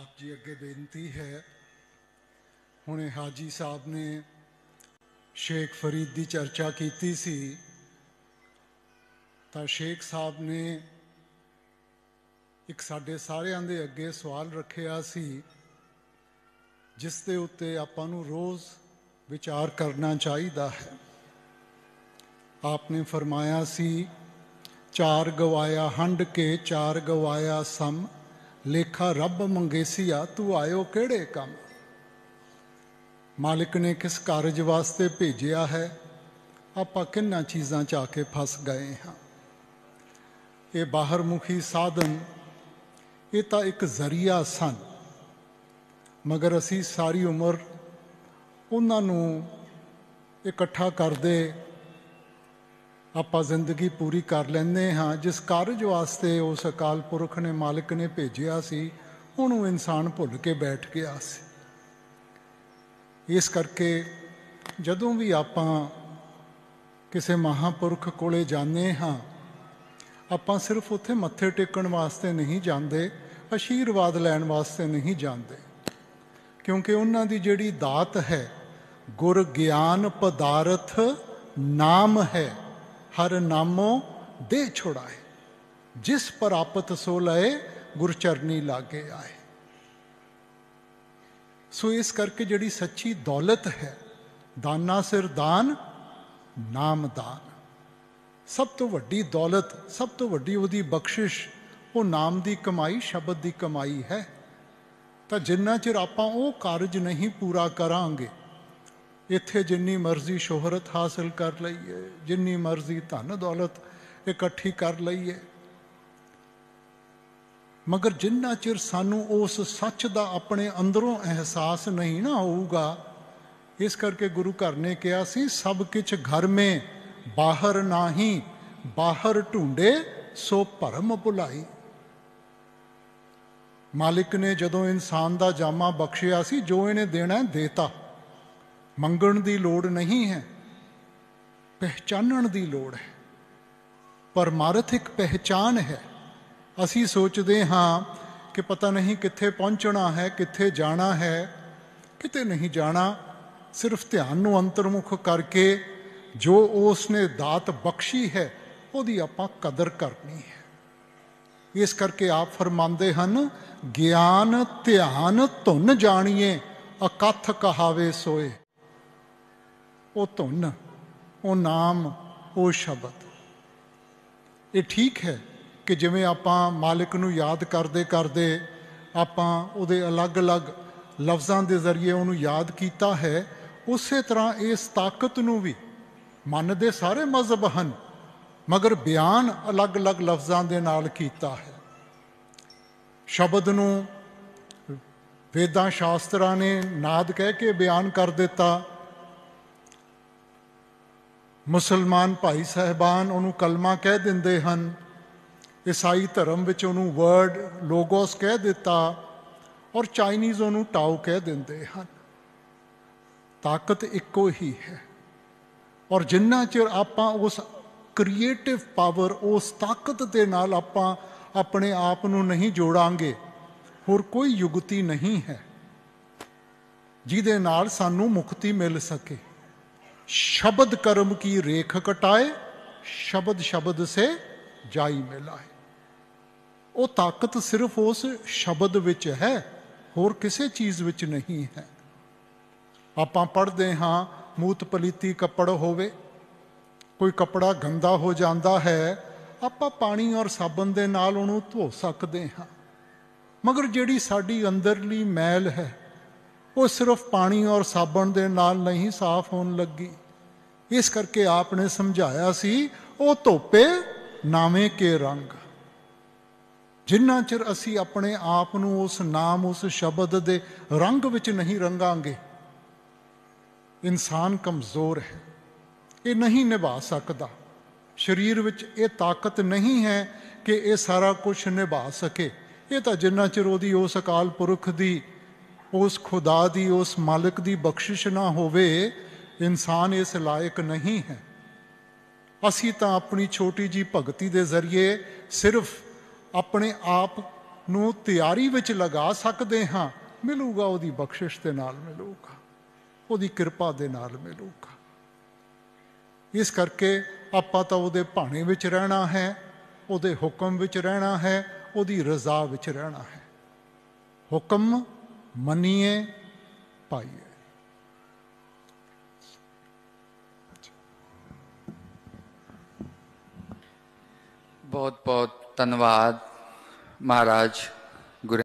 ਆਪ ਜੀ ਅੱਗੇ ਬੇਨਤੀ ਹੈ ਹੁਣੇ ਹਾਜੀ ਸਾਹਿਬ ਨੇ ਸ਼ੇਖ ਫਰੀਦ ਦੀ ਚਰਚਾ ਕੀਤੀ ਸੀ ਤਾਂ ਸ਼ੇਖ ਸਾਹਿਬ ਨੇ ਇੱਕ ਸਾਡੇ ਸਾਰਿਆਂ ਦੇ ਅੱਗੇ ਸਵਾਲ ਰੱਖਿਆ ਸੀ ਜਿਸ ਦੇ ਉੱਤੇ ਆਪਾਂ ਨੂੰ ਰੋਜ਼ ਵਿਚਾਰ ਕਰਨਾ ਚਾਹੀਦਾ ਹੈ ਆਪਨੇ ਫਰਮਾਇਆ ਸੀ ਚਾਰ ਗਵਾਇਆ ਹੰਡ ਕੇ ਚਾਰ ਗਵਾਇਆ ਸਮ ਲੇਖਾ ਰੱਬ ਮੰਗੇਸੀਆ ਤੂੰ ਆਇਓ ਕਿਹੜੇ ਕੰਮ ਮਾਲਕ ਨੇ ਕਿਸ ਕਾਰਜ ਵਾਸਤੇ ਭੇਜਿਆ ਹੈ ਆਪਾਂ ਕਿੰਨਾ ਚੀਜ਼ਾਂ 'ਚ ਆ ਕੇ ਫਸ ਗਏ ਹਾਂ ਇਹ ਬਾਹਰਮੁਖੀ ਸਾਧਨ ਇਹ ਤਾਂ ਇੱਕ ਜ਼ਰੀਆ ਸਨ ਮਗਰ ਅਸੀਂ ਸਾਰੀ ਉਮਰ ਉਹਨਾਂ ਨੂੰ ਇਕੱਠਾ ਕਰਦੇ ਆਪਾਂ ਜ਼ਿੰਦਗੀ ਪੂਰੀ ਕਰ ਲੈਂਦੇ ਹਾਂ ਜਿਸ ਕਾਰਜ ਵਾਸਤੇ ਉਸ ਅਕਾਲ ਪੁਰਖ ਨੇ ਮਾਲਕ ਨੇ ਭੇਜਿਆ ਸੀ ਉਹਨੂੰ ਇਨਸਾਨ ਭੁੱਲ ਕੇ ਬੈਠ ਗਿਆ ਸੀ ਇਸ ਕਰਕੇ ਜਦੋਂ ਵੀ ਆਪਾਂ ਕਿਸੇ ਮਹਾਪੁਰਖ ਕੋਲੇ ਜਾਂਦੇ ਹਾਂ ਆਪਾਂ ਸਿਰਫ ਉੱਥੇ ਮੱਥੇ ਟੇਕਣ ਵਾਸਤੇ ਨਹੀਂ ਜਾਂਦੇ ਅਸ਼ੀਰਵਾਦ ਲੈਣ ਵਾਸਤੇ ਨਹੀਂ ਜਾਂਦੇ ਕਿਉਂਕਿ ਉਹਨਾਂ ਦੀ ਜਿਹੜੀ ਦਾਤ ਹੈ ਗੁਰ ਗਿਆਨ ਪਦਾਰਥ ਨਾਮ ਹੈ ਹਰ ਨਾਮੋ ਦੇ ਛੁੜਾਏ ਜਿਸ ਪਰ ਆਪਤ ਸੋ ਲਏ ਗੁਰ ਚਰਨੀ ਲਾਗੇ ਆਏ ਸੋ ਇਸ ਕਰਕੇ ਜਿਹੜੀ ਸੱਚੀ ਦੌਲਤ ਹੈ ਦਾਨਾ ਸਿਰ ਦਾਨ ਨਾਮ ਦਾਨ ਸਭ ਤੋਂ ਵੱਡੀ ਦੌਲਤ ਸਭ ਤੋਂ ਵੱਡੀ ਉਹਦੀ ਬਖਸ਼ਿਸ਼ ਉਹ ਨਾਮ ਦੀ ਕਮਾਈ ਸ਼ਬਦ ਦੀ ਕਮਾਈ ਹੈ ਤਾਂ ਜਿੰਨਾ ਚਿਰ ਆਪਾਂ ਉਹ ਕਾਰਜ ਨਹੀਂ ਪੂਰਾ ਕਰਾਂਗੇ ਇੱਥੇ ਜਿੰਨੀ ਮਰਜ਼ੀ ਸ਼ੋਹਰਤ ਹਾਸਲ ਕਰ ਲਈਏ ਜਿੰਨੀ ਮਰਜ਼ੀ ਧਨ ਦੌਲਤ ਇਕੱਠੀ ਕਰ ਲਈਏ ਮਗਰ ਜਿੰਨਾ ਚਿਰ ਸਾਨੂੰ ਉਸ ਸੱਚ ਦਾ ਆਪਣੇ ਅੰਦਰੋਂ ਅਹਿਸਾਸ ਨਹੀਂ ਨਾ ਹੋਊਗਾ ਇਸ ਕਰਕੇ ਗੁਰੂ ਘਰ ਨੇ ਕਿਹਾ ਸੀ ਸਭ ਕੁਝ ਘਰ ਮੇ ਬਾਹਰ ਨਹੀਂ ਬਾਹਰ ਢੂੰਡੇ ਸੋ ਭਰਮ ਭੁਲਾਈ ਮਾਲਿਕ ਨੇ ਜਦੋਂ ਇਨਸਾਨ ਦਾ ਜਾਮਾ ਬਖਸ਼ਿਆ ਸੀ ਜੋ ਇਹਨੇ ਦੇਣਾ ਦੇਤਾ ਮੰਗਣ ਦੀ ਲੋੜ ਨਹੀਂ ਹੈ ਪਹਿਚਾਨਣ ਦੀ ਲੋੜ ਹੈ ਪਰਮਾਰਥਿਕ ਪਹਿਚਾਨ ਹੈ ਅਸੀਂ ਸੋਚਦੇ ਹਾਂ ਕਿ ਪਤਾ ਨਹੀਂ ਕਿੱਥੇ ਪਹੁੰਚਣਾ ਹੈ ਕਿੱਥੇ ਜਾਣਾ ਹੈ ਕਿਤੇ ਨਹੀਂ ਜਾਣਾ ਸਿਰਫ ਧਿਆਨ ਨੂੰ ਅੰਤਰਮੁਖ ਕਰਕੇ ਜੋ ਉਸ ਨੇ ਦਾਤ ਬਖਸ਼ੀ ਹੈ ਉਹਦੀ ਆਪਾਂ ਕਦਰ ਕਰਨੀ ਹੈ ਇਸ ਕਰਕੇ ਆਪ ਫਰਮਾਉਂਦੇ ਹਨ ਗਿਆਨ ਧਿਆਨ ਧੁਨ ਜਾਣੀਏ ਅਕਥ ਕਹਾਵੇ ਸੋਏ ਉਹ ਧੁਨ ਉਹ ਨਾਮ ਉਹ ਸ਼ਬਦ ਇਹ ਠੀਕ ਹੈ ਕਿ ਜਿਵੇਂ ਆਪਾਂ ਮਾਲਕ ਨੂੰ ਯਾਦ ਕਰਦੇ ਕਰਦੇ ਆਪਾਂ ਉਹਦੇ ਅਲੱਗ-ਅਲੱਗ ਲਫ਼ਜ਼ਾਂ ਦੇ ਜ਼ਰੀਏ ਉਹਨੂੰ ਯਾਦ ਕੀਤਾ ਹੈ ਉਸੇ ਤਰ੍ਹਾਂ ਇਸ ਤਾਕਤ ਨੂੰ ਵੀ ਮਨ ਦੇ ਸਾਰੇ ਮਜ਼ਬ ਹਨ ਮਗਰ ਬਿਆਨ ਅਲੱਗ-ਅਲੱਗ ਲਫ਼ਜ਼ਾਂ ਦੇ ਨਾਲ ਕੀਤਾ ਹੈ ਸ਼ਬਦ ਨੂੰ ਵੇਦਾਂ ਸ਼ਾਸਤਰਾਂ ਨੇ ਨਾਦ ਕਹਿ ਕੇ ਬਿਆਨ ਕਰ ਦਿੱਤਾ ਮੁਸਲਮਾਨ ਭਾਈ ਸਹਿਬਾਨ ਉਹਨੂੰ ਕਲਮਾ ਕਹਿ ਦਿੰਦੇ ਹਨ ਈਸਾਈ ਧਰਮ ਵਿੱਚ ਉਹਨੂੰ ਵਰਡ ਲੋਗੋਸ ਕਹਿ ਦਿੱਤਾ ਔਰ ਚਾਈਨੀਜ਼ ਉਹਨੂੰ ਟਾਓ ਕਹਿ ਦਿੰਦੇ ਹਨ ਤਾਕਤ ਇੱਕੋ ਹੀ ਹੈ ਔਰ ਜਿੰਨਾ ਚਿਰ ਆਪਾਂ ਉਸ ਕ੍ਰੀਏਟਿਵ ਪਾਵਰ ਉਸ ਤਾਕਤ ਦੇ ਨਾਲ ਆਪਾਂ ਆਪਣੇ ਆਪ ਨੂੰ ਨਹੀਂ ਜੋੜਾਂਗੇ ਹੋਰ ਕੋਈ ਯੁਗਤੀ ਨਹੀਂ ਹੈ ਜਿਹਦੇ ਨਾਲ ਸਾਨੂੰ ਮੁਕਤੀ ਮਿਲ ਸਕੇ ਸ਼ਬਦ ਕਰਮ ਕੀ ਰੇਖ ਕਟਾਏ ਸ਼ਬਦ ਸ਼ਬਦ ਸੇ ਜਾਈ ਮਿਲਾਏ ਉਹ ਤਾਕਤ ਸਿਰਫ ਉਸ ਸ਼ਬਦ ਵਿੱਚ ਹੈ ਹੋਰ ਕਿਸੇ ਚੀਜ਼ ਵਿੱਚ ਨਹੀਂ ਹੈ ਆਪਾਂ ਪੜਦੇ ਹਾਂ ਮੂਤ ਪਲੀਤੀ ਕੱਪੜ ਹੋਵੇ ਕੋਈ ਕੱਪੜਾ ਗੰਦਾ ਹੋ ਜਾਂਦਾ ਹੈ ਆਪਾਂ ਪਾਣੀ ਔਰ ਸਾਬਣ ਦੇ ਨਾਲ ਉਹਨੂੰ ਧੋ ਸਕਦੇ ਹਾਂ ਮਗਰ ਜਿਹੜੀ ਸਾਡੀ ਅੰਦਰਲੀ ਮੈਲ ਹੈ ਉਹ ਸਿਰਫ ਪਾਣੀ ਔਰ ਸਾਬਣ ਦੇ ਨਾਲ ਨਹੀਂ ਸਾਫ਼ ਹੋਣ ਲੱਗੀ ਇਸ ਕਰਕੇ ਆਪ ਨੇ ਸਮਝਾਇਆ ਸੀ ਉਹ ਧੋਪੇ ਨਾਵੇਂ ਕੇ ਰੰਗ ਜਿੰਨਾ ਚਿਰ ਅਸੀਂ ਆਪਣੇ ਆਪ ਨੂੰ ਉਸ ਨਾਮ ਉਸ ਸ਼ਬਦ ਦੇ ਰੰਗ ਵਿੱਚ ਨਹੀਂ ਰੰਗਾਂਗੇ ਇਨਸਾਨ ਕਮਜ਼ੋਰ ਹੈ ਇਹ ਨਹੀਂ ਨਿਭਾ ਸਕਦਾ ਸਰੀਰ ਵਿੱਚ ਇਹ ਤਾਕਤ ਨਹੀਂ ਹੈ ਕਿ ਇਹ ਸਾਰਾ ਕੁਝ ਨਿਭਾ ਸਕੇ ਇਹ ਤਾਂ ਜਿੰਨਾ ਚਿਰ ਉਹਦੀ ਉਸ ਅਕਾਲ ਪੁਰਖ ਦੀ ਉਸ ਖੁਦਾ ਦੀ ਉਸ ਮਾਲਕ ਦੀ ਬਖਸ਼ਿਸ਼ ਨਾ ਹੋਵੇ ਇਨਸਾਨ ਇਸ ਲਾਇਕ ਨਹੀਂ ਹੈ ਅਸੀਂ ਤਾਂ ਆਪਣੀ ਛੋਟੀ ਜੀ ਭਗਤੀ ਦੇ ਜ਼ਰੀਏ ਸਿਰਫ ਆਪਣੇ ਆਪ ਨੂੰ ਤਿਆਰੀ ਵਿੱਚ ਲਗਾ ਸਕਦੇ ਹਾਂ ਮਿਲੂਗਾ ਉਹਦੀ ਬਖਸ਼ਿਸ਼ ਦੇ ਨਾਲ ਮਿਲੂਗਾ ਉਹਦੀ ਕਿਰਪਾ ਦੇ ਨਾਲ ਮਿਲੂਗਾ ਇਸ ਕਰਕੇ ਆਪਾਂ ਤਾਂ ਉਹਦੇ ਭਾਣੇ ਵਿੱਚ ਰਹਿਣਾ ਹੈ ਉਹਦੇ ਹੁਕਮ ਵਿੱਚ ਰਹਿਣਾ ਹੈ ਉਹਦੀ ਰਜ਼ਾ ਵਿੱਚ ਰਹਿਣਾ ਹੈ ਹੁਕਮ ਮੰਨੀਏ ਪਾਈਏ ਬਹੁਤ ਬਹੁਤ ਧੰਨਵਾਦ ਮਹਾਰਾਜ